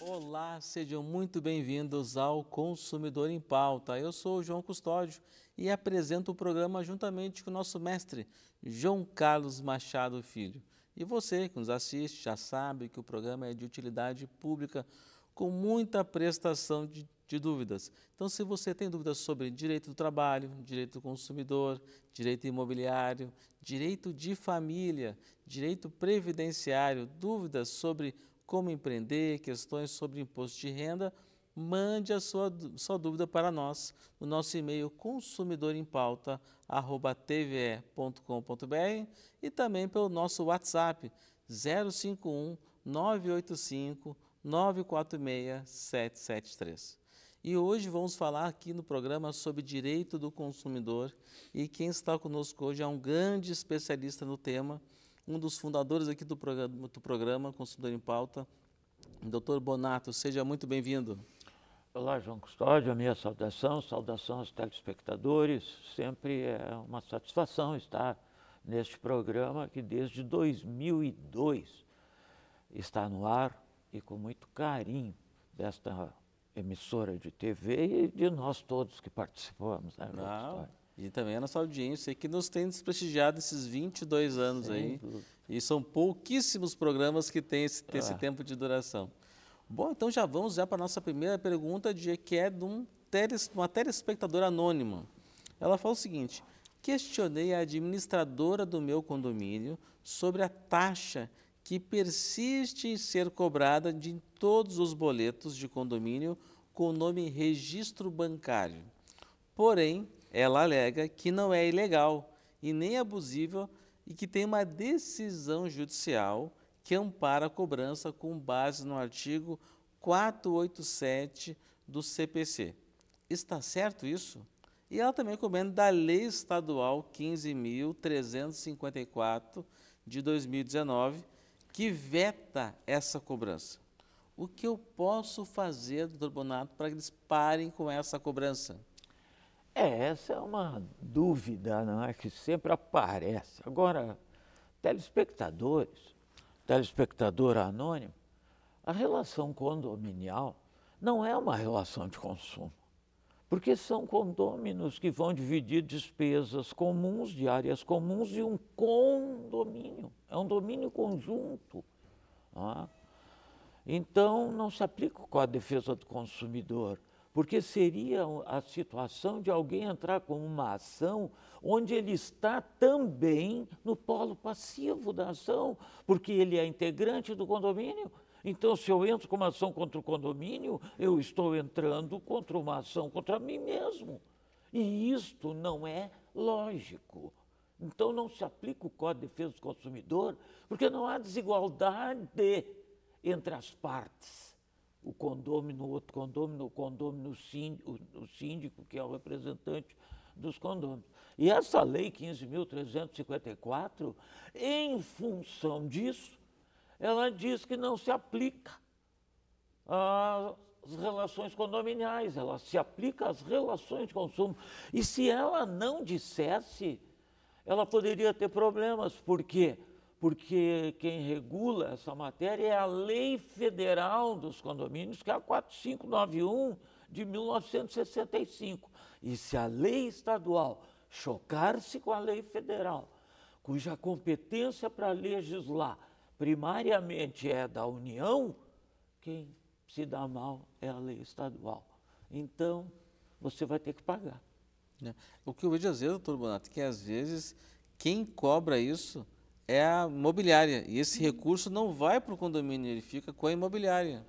Olá, sejam muito bem-vindos ao Consumidor em Pauta. Eu sou o João Custódio e apresento o programa juntamente com o nosso mestre, João Carlos Machado Filho. E você que nos assiste já sabe que o programa é de utilidade pública, com muita prestação de de dúvidas. Então, se você tem dúvidas sobre direito do trabalho, direito do consumidor, direito imobiliário, direito de família, direito previdenciário, dúvidas sobre como empreender, questões sobre imposto de renda, mande a sua, sua dúvida para nós no nosso e-mail consumidorempauta@tve.com.br e também pelo nosso WhatsApp 051 985 946 773. E hoje vamos falar aqui no programa sobre direito do consumidor. E quem está conosco hoje é um grande especialista no tema, um dos fundadores aqui do programa, do programa Consumidor em Pauta, Dr. Bonato. Seja muito bem-vindo. Olá, João Custódio, a minha saudação, saudação aos telespectadores. Sempre é uma satisfação estar neste programa que desde 2002 está no ar e com muito carinho desta emissora de TV e de nós todos que participamos. Né, Não, e também a nossa audiência que nos tem desprestigiado esses 22 anos Sem aí. Dúvida. E são pouquíssimos programas que têm esse, ah. esse tempo de duração. Bom, então já vamos já para a nossa primeira pergunta, de, que é de um teles, uma telespectadora anônima. Ela fala o seguinte, questionei a administradora do meu condomínio sobre a taxa que persiste em ser cobrada de todos os boletos de condomínio com o nome registro bancário. Porém, ela alega que não é ilegal e nem abusiva e que tem uma decisão judicial que ampara a cobrança com base no artigo 487 do CPC. Está certo isso? E ela também comenta da Lei Estadual 15.354 de 2019, que veta essa cobrança. O que eu posso fazer do tribunato para que eles parem com essa cobrança? É, essa é uma dúvida não é, que sempre aparece. Agora, telespectadores, telespectador anônimo, a relação condominial não é uma relação de consumo porque são condôminos que vão dividir despesas comuns, de áreas comuns, e um condomínio. É um domínio conjunto. Não é? Então, não se aplica com a defesa do consumidor, porque seria a situação de alguém entrar com uma ação onde ele está também no polo passivo da ação, porque ele é integrante do condomínio então, se eu entro com uma ação contra o condomínio, eu estou entrando contra uma ação contra mim mesmo. E isto não é lógico. Então, não se aplica o Código de Defesa do Consumidor, porque não há desigualdade entre as partes. O condômino, o outro condômino, o condômino, o síndico, que é o representante dos condôminos. E essa lei 15.354, em função disso, ela diz que não se aplica às relações condominiais, ela se aplica às relações de consumo. E se ela não dissesse, ela poderia ter problemas. Por quê? Porque quem regula essa matéria é a Lei Federal dos Condomínios, que é a 4591 de 1965. E se a lei estadual chocar-se com a lei federal, cuja competência para legislar primariamente é da União, quem se dá mal é a lei estadual. Então, você vai ter que pagar. Né? O que eu vejo às vezes, doutor Bonato, é que às vezes quem cobra isso é a imobiliária. E esse uhum. recurso não vai para o condomínio, ele fica com a imobiliária.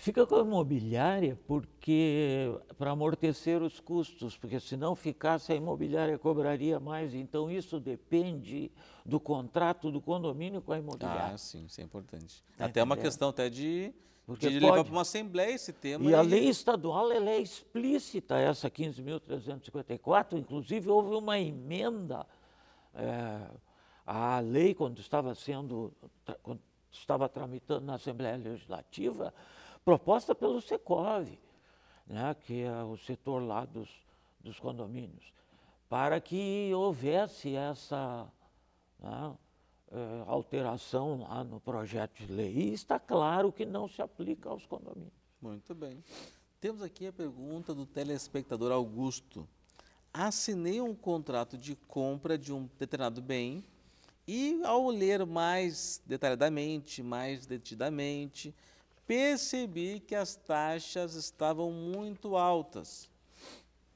Fica com a imobiliária porque para amortecer os custos, porque se não ficasse a imobiliária cobraria mais. Então isso depende do contrato do condomínio com a imobiliária. Ah, sim, isso é importante. Tá até é uma questão até de, levar para uma assembleia esse tema. E a lei estadual ela é explícita, essa 15.354. Inclusive houve uma emenda é, à lei quando estava sendo quando estava tramitando na Assembleia Legislativa proposta pelo Secov, né, que é o setor lá dos, dos condomínios, para que houvesse essa né, é, alteração lá no projeto de lei. E está claro que não se aplica aos condomínios. Muito bem. Temos aqui a pergunta do telespectador Augusto. Assinei um contrato de compra de um determinado bem e, ao ler mais detalhadamente, mais detidamente, percebi que as taxas estavam muito altas.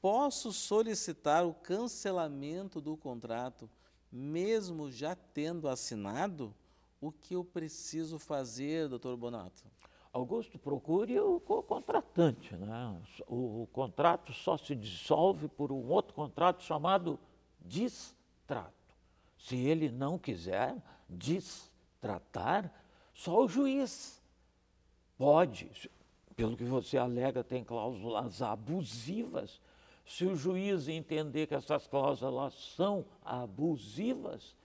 Posso solicitar o cancelamento do contrato, mesmo já tendo assinado? O que eu preciso fazer, doutor Bonato? Augusto, procure o contratante. Né? O, o, contrato só se dissolve por um outro contrato chamado distrato. Se ele não quiser distratar, só o juiz Pode, pelo que você alega, tem cláusulas abusivas. Se o juiz entender que essas cláusulas são abusivas,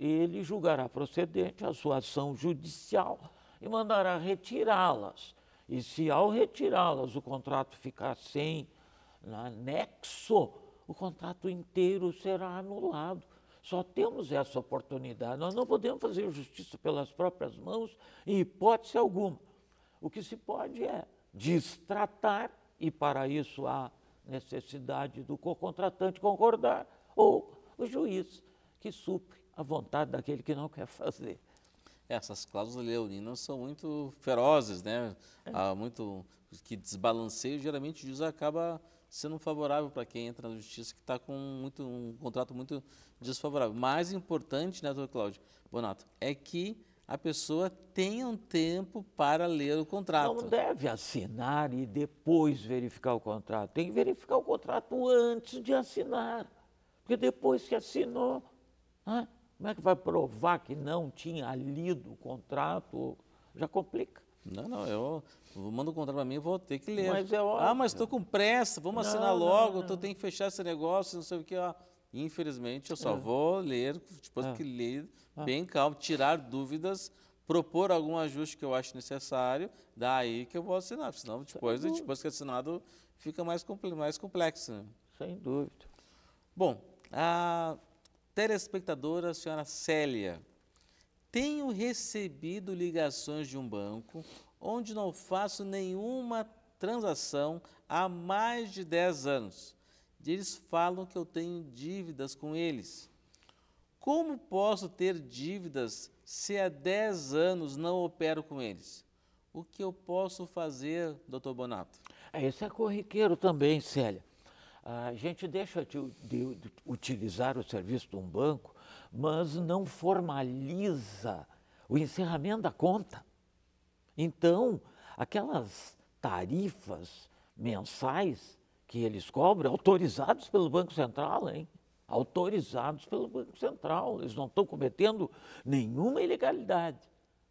ele julgará procedente a sua ação judicial e mandará retirá-las. E se ao retirá-las o contrato ficar sem anexo, o contrato inteiro será anulado. Só temos essa oportunidade. Nós não podemos fazer justiça pelas próprias mãos, em hipótese alguma. O que se pode é destratar, e para isso há necessidade do co-contratante concordar, ou o juiz, que supre a vontade daquele que não quer fazer. Essas cláusulas leoninas são muito ferozes, né? É. Há muito que desbalanceio, geralmente o juiz acaba sendo favorável para quem entra na justiça que está com muito, um contrato muito desfavorável. Mais importante, né, doutor Cláudio Bonato, é que a pessoa tenha um tempo para ler o contrato. Não deve assinar e depois verificar o contrato. Tem que verificar o contrato antes de assinar. Porque depois que assinou, né? como é que vai provar que não tinha lido o contrato? Já complica. Não, não, eu mando o contrato para mim, eu vou ter que ler. Mas é óbvio. Ah, mas estou com pressa, vamos não, assinar logo, não, não. tem que fechar esse negócio, não sei o que. Ó. Infelizmente, eu só é. vou ler, depois tipo, é. que ler, é. bem calmo, tirar dúvidas, propor algum ajuste que eu acho necessário, daí que eu vou assinar, senão depois, depois que assinado fica mais, mais complexo. Né? Sem dúvida. Bom, a telespectadora, a senhora Célia, tenho recebido ligações de um banco onde não faço nenhuma transação há mais de 10 anos eles falam que eu tenho dívidas com eles. Como posso ter dívidas se há 10 anos não opero com eles? O que eu posso fazer, doutor Bonato? É, isso é corriqueiro também, Célia. A gente deixa de, de, de utilizar o serviço de um banco, mas não formaliza o encerramento da conta. Então, aquelas tarifas mensais que eles cobram, autorizados pelo Banco Central, hein? Autorizados pelo Banco Central. Eles não estão cometendo nenhuma ilegalidade,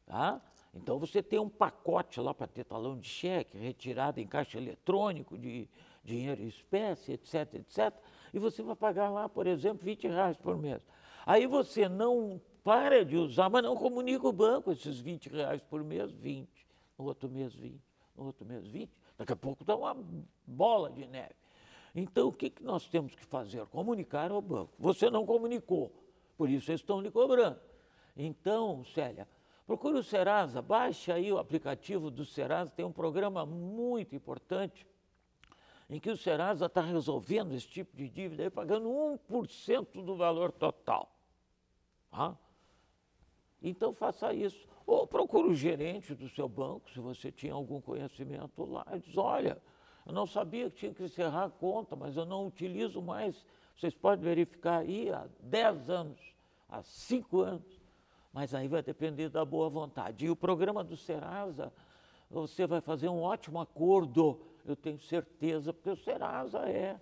tá? Então você tem um pacote lá para ter talão de cheque, retirado em caixa eletrônico de dinheiro em espécie, etc, etc. E você vai pagar lá, por exemplo, 20 reais por mês. Aí você não para de usar, mas não comunica o banco esses 20 reais por mês, 20. No outro mês, 20. No outro mês, 20. Daqui a pouco dá uma bola de neve. Então, o que, que nós temos que fazer? Comunicar ao banco. Você não comunicou, por isso eles estão lhe cobrando. Então, Célia, procure o Serasa, baixe aí o aplicativo do Serasa, tem um programa muito importante em que o Serasa está resolvendo esse tipo de dívida aí, pagando 1% do valor total. Tá? Então faça isso. Ou procure o gerente do seu banco, se você tinha algum conhecimento lá, e diz, olha, eu não sabia que tinha que encerrar a conta, mas eu não utilizo mais. Vocês podem verificar aí há 10 anos, há 5 anos, mas aí vai depender da boa vontade. E o programa do Serasa, você vai fazer um ótimo acordo, eu tenho certeza, porque o Serasa é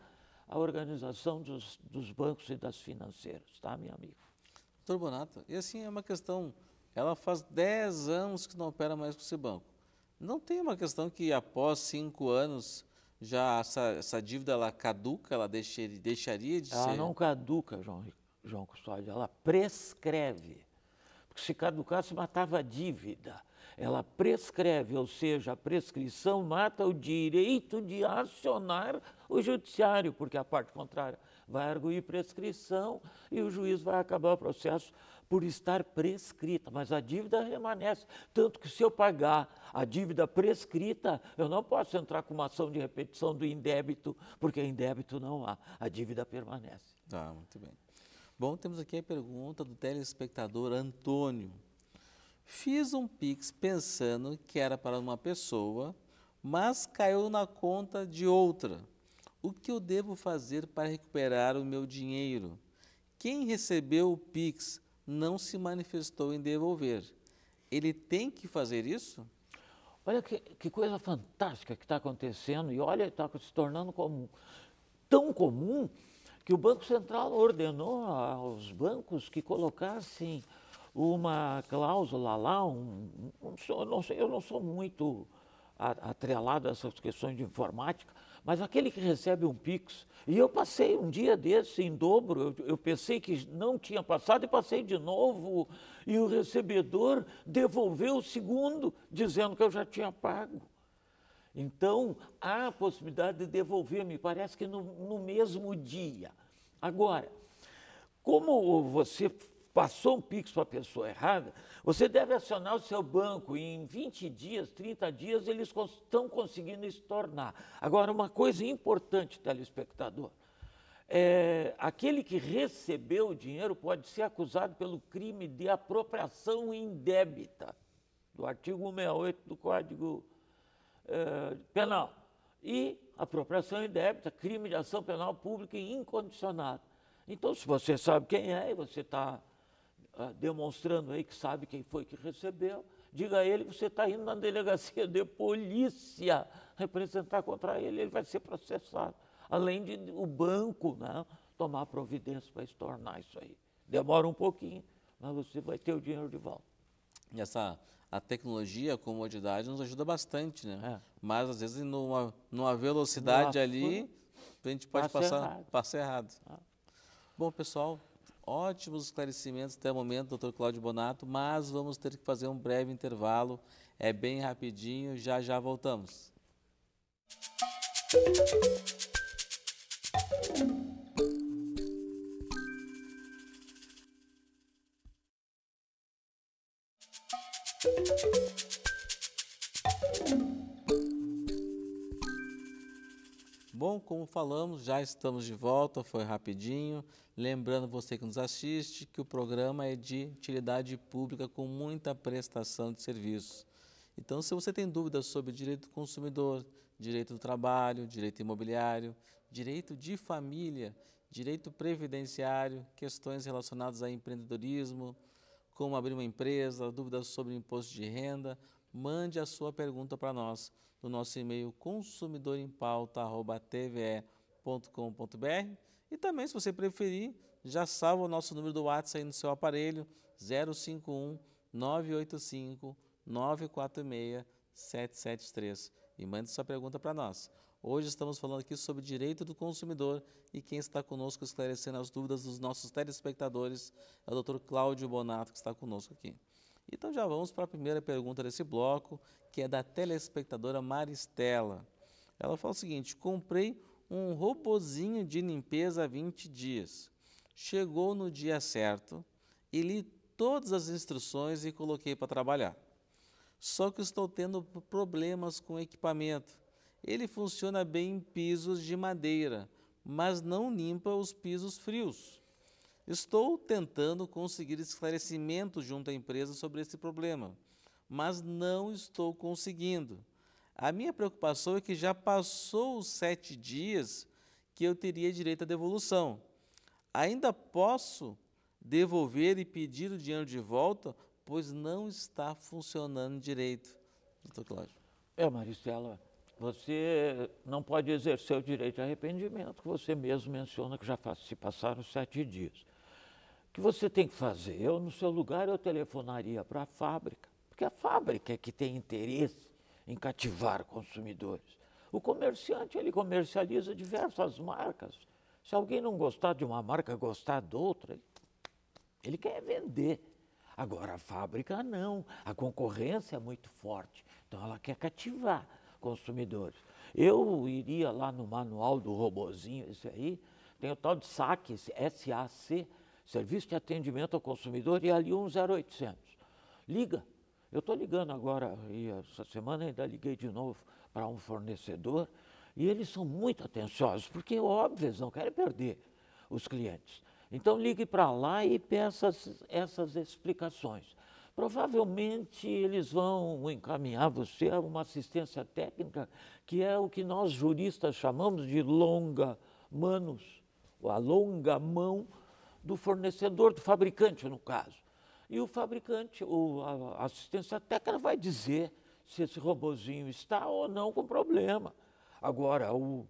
a organização dos, dos bancos e das financeiras, tá, meu amigo? Bonato, E assim é uma questão. Ela faz 10 anos que não opera mais com esse banco. Não tem uma questão que após cinco anos já essa, essa dívida ela caduca, ela deixaria, deixaria de ela ser. Ela não caduca, João, João Custódio, ela prescreve. Porque se caducasse, matava a dívida. Ela prescreve, ou seja, a prescrição mata o direito de acionar o judiciário, porque a parte contrária vai arguir prescrição e o juiz vai acabar o processo por estar prescrita, mas a dívida permanece. Tanto que se eu pagar a dívida prescrita, eu não posso entrar com uma ação de repetição do indébito, porque indébito não há, a dívida permanece. Tá, muito bem. Bom, temos aqui a pergunta do telespectador Antônio. Fiz um Pix pensando que era para uma pessoa, mas caiu na conta de outra. O que eu devo fazer para recuperar o meu dinheiro? Quem recebeu o Pix não se manifestou em devolver. Ele tem que fazer isso? Olha que, que coisa fantástica que está acontecendo e olha, está se tornando comum. Tão comum que o Banco Central ordenou aos bancos que colocassem uma cláusula lá, um, um, não sei, eu não sou muito atrelado a essas questões de informática, mas aquele que recebe um Pix, e eu passei um dia desse em dobro, eu, eu pensei que não tinha passado e passei de novo, e o recebedor devolveu o segundo, dizendo que eu já tinha pago. Então, há a possibilidade de devolver, me parece que no, no mesmo dia. Agora, como você passou um Pix para a pessoa errada, você deve acionar o seu banco e em 20 dias, 30 dias, eles estão conseguindo estornar. Agora, uma coisa importante, telespectador, é, aquele que recebeu o dinheiro pode ser acusado pelo crime de apropriação indébita, do artigo 168 do Código é, Penal. E apropriação indébita, crime de ação penal pública e Então, se você sabe quem é e você está ah, demonstrando aí que sabe quem foi que recebeu, diga a ele que você está indo na delegacia de polícia representar contra ele, ele vai ser processado. Além de o banco né, tomar providência para estornar isso aí. Demora um pouquinho, mas você vai ter o dinheiro de volta. E essa a tecnologia, a comodidade nos ajuda bastante, né? É. Mas às vezes numa, numa velocidade Nossa, ali, a gente pode passa passar errado. Passa errado. Ah. Bom, pessoal, Ótimos esclarecimentos até o momento, doutor Cláudio Bonato, mas vamos ter que fazer um breve intervalo. É bem rapidinho, já já voltamos. Música como falamos, já estamos de volta, foi rapidinho. Lembrando você que nos assiste que o programa é de utilidade pública com muita prestação de serviços. Então, se você tem dúvidas sobre direito do consumidor, direito do trabalho, direito imobiliário, direito de família, direito previdenciário, questões relacionadas a empreendedorismo, como abrir uma empresa, dúvidas sobre imposto de renda mande a sua pergunta para nós no nosso e-mail consumidoremPauta@tve.com.br e também, se você preferir, já salva o nosso número do WhatsApp aí no seu aparelho, 051 985 946 773 e mande sua pergunta para nós. Hoje estamos falando aqui sobre direito do consumidor e quem está conosco esclarecendo as dúvidas dos nossos telespectadores é o Dr. Cláudio Bonato, que está conosco aqui. Então já vamos para a primeira pergunta desse bloco, que é da telespectadora Maristela. Ela fala o seguinte: comprei um robozinho de limpeza há 20 dias. Chegou no dia certo e li todas as instruções e coloquei para trabalhar. Só que estou tendo problemas com o equipamento. Ele funciona bem em pisos de madeira, mas não limpa os pisos frios. Estou tentando conseguir esclarecimento junto à empresa sobre esse problema, mas não estou conseguindo. A minha preocupação é que já passou os sete dias que eu teria direito à devolução. Ainda posso devolver e pedir o dinheiro de volta, pois não está funcionando direito. Doutor Cláudio. É, Maristela, você não pode exercer o direito de arrependimento, que você mesmo menciona que já se passaram sete dias que você tem que fazer? Eu, no seu lugar, eu telefonaria para a fábrica, porque a fábrica é que tem interesse em cativar consumidores. O comerciante, ele comercializa diversas marcas. Se alguém não gostar de uma marca, gostar de outra, ele quer vender. Agora, a fábrica não. A concorrência é muito forte. Então, ela quer cativar consumidores. Eu iria lá no manual do robozinho, esse aí, tem o tal de saques, S-A-C, Serviço de Atendimento ao Consumidor, e ali um Liga. Eu estou ligando agora, e essa semana ainda liguei de novo para um fornecedor, e eles são muito atenciosos, porque, óbvio, eles não querem perder os clientes. Então, ligue para lá e peça essas explicações. Provavelmente eles vão encaminhar você a uma assistência técnica, que é o que nós juristas chamamos de longa manos, a longa mão do fornecedor, do fabricante, no caso. E o fabricante, ou a assistência técnica, vai dizer se esse robozinho está ou não com problema. Agora, o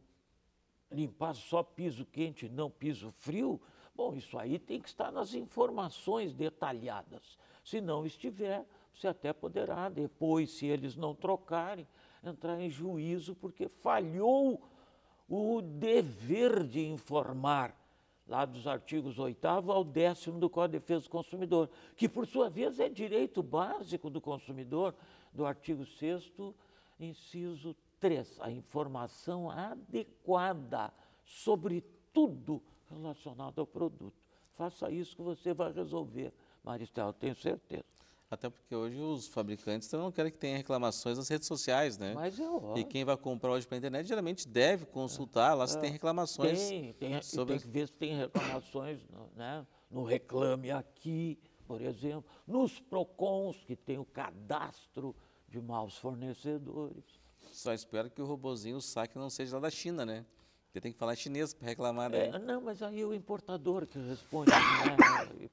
limpar só piso quente, não piso frio, bom, isso aí tem que estar nas informações detalhadas. Se não estiver, você até poderá, depois, se eles não trocarem, entrar em juízo porque falhou o dever de informar lá dos artigos 8 ao 10 do Código de Defesa do Consumidor, que por sua vez é direito básico do consumidor, do artigo 6 inciso 3, a informação adequada sobre tudo relacionado ao produto. Faça isso que você vai resolver, Maristela, tenho certeza. Até porque hoje os fabricantes não querem que tenha reclamações nas redes sociais, né? Mas é óbvio. E quem vai comprar hoje pela internet geralmente deve consultar lá se é, tem reclamações. Tem, tem, sobre... tem que ver se tem reclamações né? no Reclame Aqui, por exemplo. Nos PROCONs, que tem o cadastro de maus fornecedores. Só espero que o robozinho, o saque, não seja lá da China, né? Porque tem que falar chinês para reclamar daí. Né? É, não, mas aí o importador que responde, né?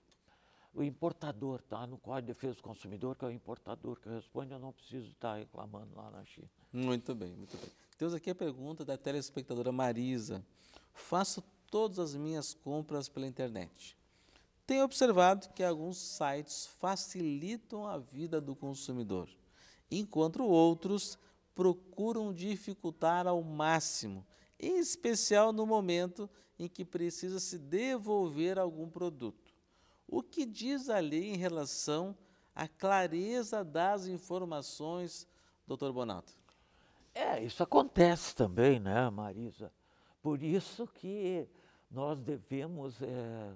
o importador, tá? No Código de Defesa do Consumidor, que é o importador que responde, eu não preciso estar tá reclamando lá na China. Muito bem, muito bem. Temos aqui a pergunta da telespectadora Marisa. Faço todas as minhas compras pela internet. Tenho observado que alguns sites facilitam a vida do consumidor, enquanto outros procuram dificultar ao máximo, em especial no momento em que precisa se devolver algum produto. O que diz a lei em relação à clareza das informações, doutor Bonato? É, isso acontece também, né, Marisa? Por isso que nós devemos é,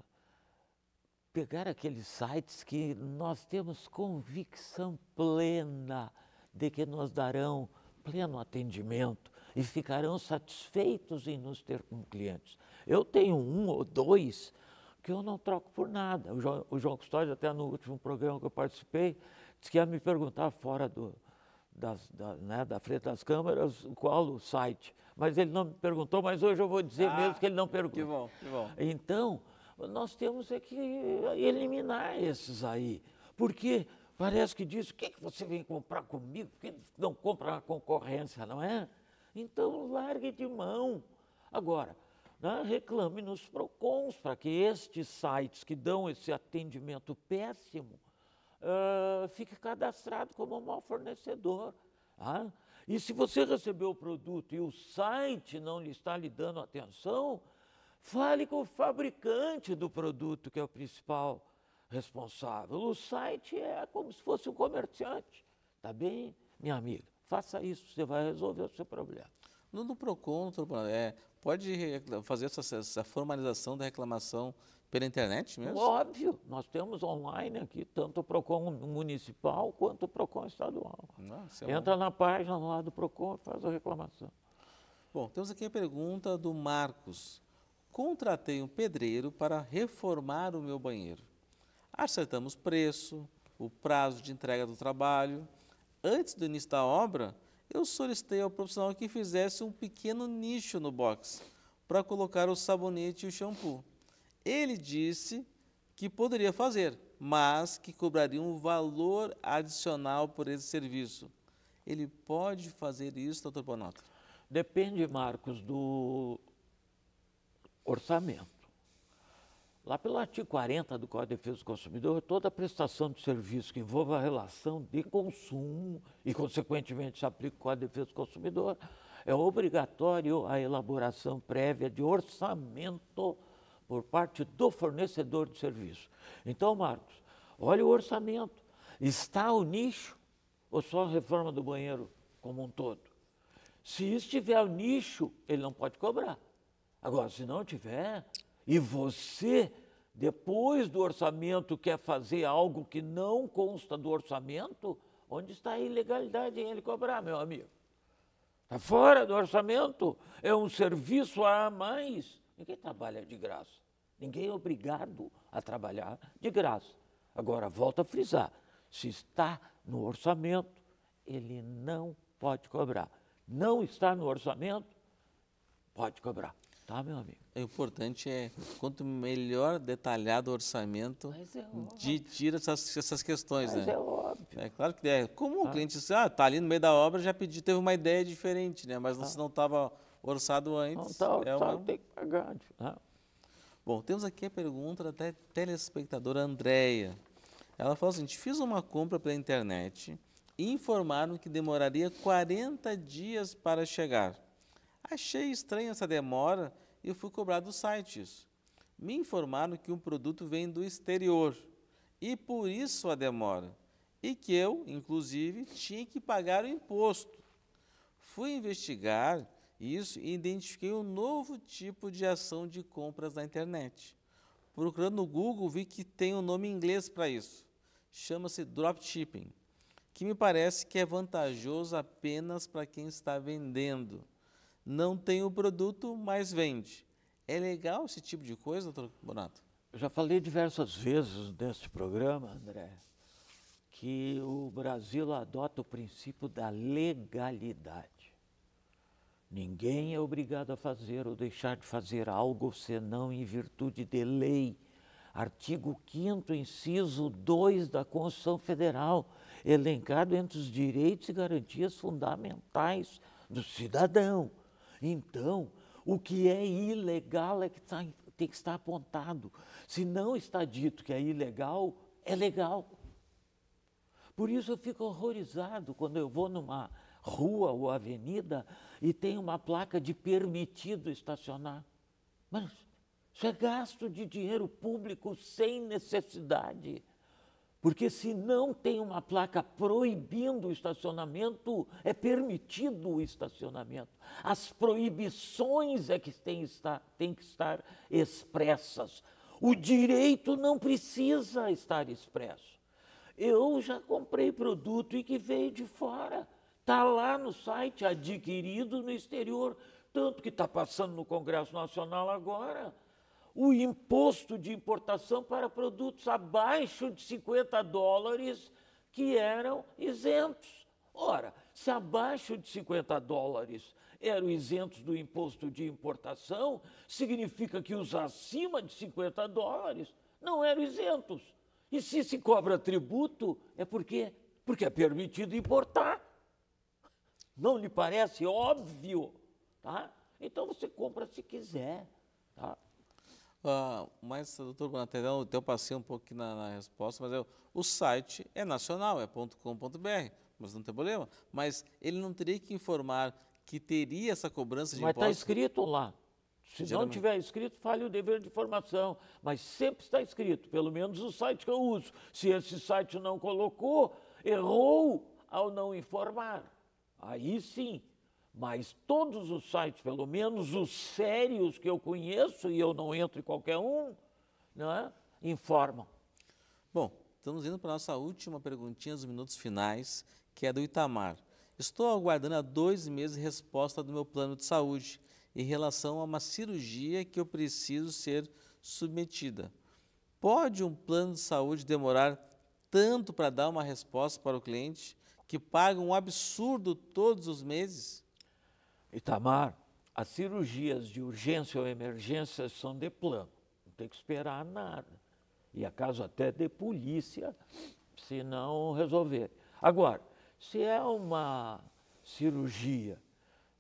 pegar aqueles sites que nós temos convicção plena de que nos darão pleno atendimento e ficarão satisfeitos em nos ter como clientes. Eu tenho um ou dois que eu não troco por nada. O João, o João Custódio, até no último programa que eu participei, disse que ia me perguntar fora do, das, da, né, da frente das câmeras qual o site. Mas ele não me perguntou, mas hoje eu vou dizer ah, mesmo que ele não perguntou. Que bom, que bom. Então, nós temos é que eliminar esses aí. Porque parece que diz, o que, é que você vem comprar comigo? Por que não compra na concorrência, não é? Então, largue de mão. Agora, né, reclame nos PROCONs para que estes sites que dão esse atendimento péssimo uh, fique cadastrado como mau fornecedor. Tá? E se você recebeu o produto e o site não lhe está lhe dando atenção, fale com o fabricante do produto, que é o principal responsável. O site é como se fosse um comerciante. Tá bem, minha amiga? Faça isso, você vai resolver o seu problema. No, no PROCON, é, pode fazer essa, essa formalização da reclamação pela internet mesmo? Óbvio, nós temos online aqui, tanto o PROCON municipal quanto o PROCON estadual. Nossa, ah, é Entra na página lá do PROCON e faz a reclamação. Bom, temos aqui a pergunta do Marcos. Contratei um pedreiro para reformar o meu banheiro. Acertamos preço, o prazo de entrega do trabalho. Antes do início da obra, eu solicitei ao profissional que fizesse um pequeno nicho no box para colocar o sabonete e o shampoo. Ele disse que poderia fazer, mas que cobraria um valor adicional por esse serviço. Ele pode fazer isso, doutor Bonato? Depende, Marcos, do orçamento. Lá pelo artigo 40 do Código de Defesa do Consumidor, toda prestação de serviço que envolva a relação de consumo e, consequentemente, se aplica o Código de Defesa do Consumidor, é obrigatório a elaboração prévia de orçamento por parte do fornecedor de serviço. Então, Marcos, olha o orçamento. Está o nicho ou só a reforma do banheiro como um todo? Se estiver o nicho, ele não pode cobrar. Agora, se não tiver, e você, depois do orçamento, quer fazer algo que não consta do orçamento? Onde está a ilegalidade em ele cobrar, meu amigo? Está fora do orçamento. É um serviço a mais. Ninguém trabalha de graça. Ninguém é obrigado a trabalhar de graça. Agora, volta a frisar: se está no orçamento, ele não pode cobrar. Não está no orçamento, pode cobrar. Tá, meu amigo? O é importante é, quanto melhor detalhado o orçamento, é de, tira essas, essas questões, Mas né? é óbvio. É claro que é. Como ah. o cliente diz, ah, tá ali no meio da obra, já pedi, teve uma ideia diferente, né? Mas ah. se não estava orçado antes... Não tá, é uma... tem que pagar. Ah. Bom, temos aqui a pergunta da telespectadora Andréia. Ela falou assim, fiz uma compra pela internet e informaram que demoraria 40 dias para chegar. Achei estranha essa demora eu fui cobrado do site isso. Me informaram que um produto vem do exterior e por isso a demora. E que eu, inclusive, tinha que pagar o imposto. Fui investigar isso e identifiquei um novo tipo de ação de compras na internet. Procurando no Google, vi que tem um nome em inglês para isso. Chama-se dropshipping, que me parece que é vantajoso apenas para quem está vendendo não tem o produto, mas vende. É legal esse tipo de coisa, doutor Bonato? Eu já falei diversas vezes neste programa, André, que o Brasil adota o princípio da legalidade. Ninguém é obrigado a fazer ou deixar de fazer algo senão em virtude de lei. Artigo 5, inciso 2 da Constituição Federal, elencado entre os direitos e garantias fundamentais do cidadão. Então, o que é ilegal é que tá, tem que estar apontado. Se não está dito que é ilegal, é legal. Por isso eu fico horrorizado quando eu vou numa rua ou avenida e tem uma placa de permitido estacionar. Mas isso é gasto de dinheiro público sem necessidade. Porque se não tem uma placa proibindo o estacionamento, é permitido o estacionamento. As proibições é que tem estar, têm que estar expressas. O direito não precisa estar expresso. Eu já comprei produto e que veio de fora. Está lá no site, adquirido no exterior. Tanto que está passando no Congresso Nacional agora o imposto de importação para produtos abaixo de 50 dólares que eram isentos. Ora, se abaixo de 50 dólares eram isentos do imposto de importação, significa que os acima de 50 dólares não eram isentos. E se se cobra tributo, é porque porque é permitido importar. Não lhe parece óbvio, tá? Então você compra se quiser, tá? Ah, mas, doutor Bonatelhão, eu passei um pouco na, na, resposta, mas eu, o site é nacional, é .com.br, mas não tem problema. Mas ele não teria que informar que teria essa cobrança de mas Mas está escrito lá. Se Geralmente. não tiver escrito, falha o dever de informação. Mas sempre está escrito, pelo menos o site que eu uso. Se esse site não colocou, errou ao não informar. Aí sim, mas todos os sites, pelo menos os sérios que eu conheço, e eu não entro em qualquer um, né, informam. Bom, estamos indo para a nossa última perguntinha dos minutos finais, que é do Itamar. Estou aguardando há dois meses resposta do meu plano de saúde em relação a uma cirurgia que eu preciso ser submetida. Pode um plano de saúde demorar tanto para dar uma resposta para o cliente que paga um absurdo todos os meses? Itamar, as cirurgias de urgência ou emergência são de plano, não tem que esperar nada. E acaso até de polícia, se não resolver. Agora, se é uma cirurgia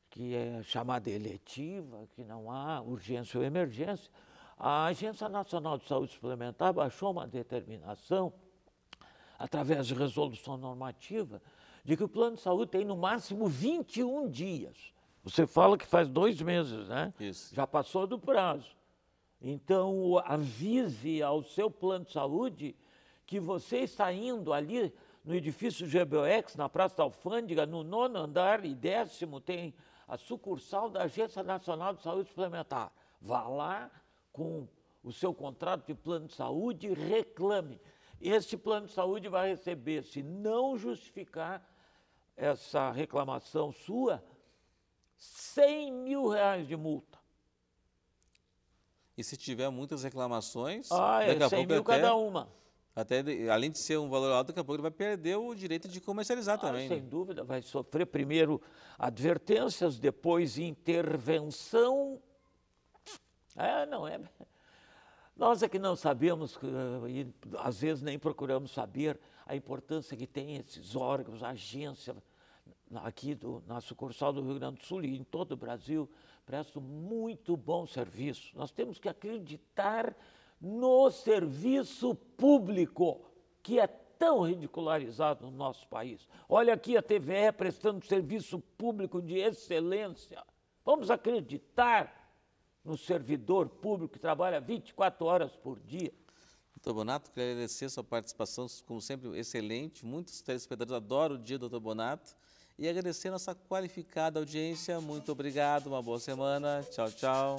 que é chamada eletiva, que não há urgência ou emergência, a Agência Nacional de Saúde Suplementar baixou uma determinação, através de resolução normativa, de que o plano de saúde tem no máximo 21 dias você fala que faz dois meses, né? Isso. Já passou do prazo. Então, avise ao seu plano de saúde que você está indo ali no edifício GBOX, na Praça da Alfândega, no nono andar e décimo, tem a sucursal da Agência Nacional de Saúde Suplementar. Vá lá com o seu contrato de plano de saúde e reclame. Este plano de saúde vai receber, se não justificar essa reclamação sua, 100 mil reais de multa. E se tiver muitas reclamações, ah, é, daqui a 100 pouco mil até, cada uma. Até, além de ser um valor alto, daqui a pouco ele vai perder o direito de comercializar ah, também. Sem né? dúvida, vai sofrer primeiro advertências, depois intervenção. É, não é. Nós é que não sabemos, eh, e às vezes nem procuramos saber a importância que tem esses órgãos, agências aqui do, na sucursal do Rio Grande do Sul e em todo o Brasil, presta muito bom serviço. Nós temos que acreditar no serviço público, que é tão ridicularizado no nosso país. Olha aqui a TVE prestando serviço público de excelência. Vamos acreditar no servidor público que trabalha 24 horas por dia. Doutor Bonato, queria agradecer a sua participação, como sempre, excelente. Muitos telespectadores adoram o dia do Doutor Bonato e agradecer nossa qualificada audiência. Muito obrigado, uma boa semana. Tchau, tchau.